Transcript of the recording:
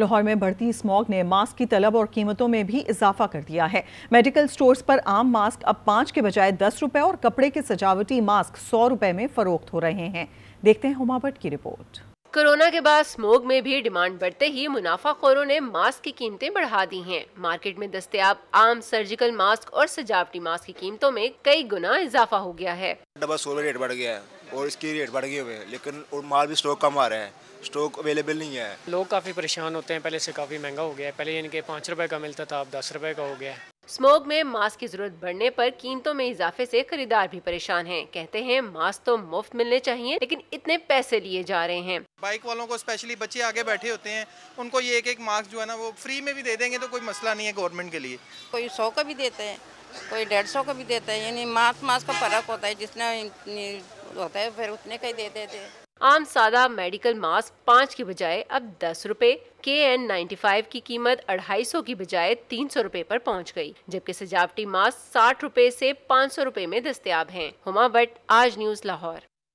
लाहौर में बढ़ती स्मॉग ने मास्क की तलब और कीमतों में भी इजाफा कर दिया है मेडिकल स्टोर्स पर आम मास्क अब पाँच के बजाय दस रुपये और कपड़े के सजावटी मास्क सौ रुपये में फरोख्त हो रहे हैं देखते हैं हुमा भट्ट की रिपोर्ट कोरोना के बाद स्मोक में भी डिमांड बढ़ते ही मुनाफाखोरों ने मास्क की कीमतें बढ़ा दी हैं। मार्केट में दस्तियाब आम सर्जिकल मास्क और सजावटी मास्क की कीमतों में कई गुना इजाफा हो गया है डबल सौ रेट बढ़ गया है और इसकी रेट बढ़ गई है लेकिन और माल भी स्टॉक कम आ रहा है स्टॉक अवेलेबल नहीं है लोग काफ़ी परेशान होते हैं पहले से काफ़ी महंगा हो गया है पहले इनके पाँच रुपए का मिलता था अब दस रुपए का हो गया है स्मोग में मास्क की जरूरत बढ़ने पर कीमतों में इजाफे से खरीदार भी परेशान हैं। कहते हैं मास्क तो मुफ्त मिलने चाहिए लेकिन इतने पैसे लिए जा रहे हैं बाइक वालों को स्पेशली बच्चे आगे बैठे होते हैं उनको ये एक एक मास्क जो है ना वो फ्री में भी दे देंगे तो कोई मसला नहीं है गवर्नमेंट के लिए कोई सौ का भी देते हैं कोई डेढ़ सौ का भी देता है यानी मास्क मास्क का फर्क होता है जितना होता है फिर उतने का ही दे देते हैं आम सादा मेडिकल मास्क पाँच की बजाय अब दस रूपए के एन नाइन्टी फाइव की कीमत अढ़ाई सौ की बजाय तीन सौ रूपए आरोप पहुँच गयी जबकि सजावटी मास्क साठ रूपए ऐसी पाँच सौ रूपए में दस्तियाब है हुमा भट्ट आज न्यूज लाहौर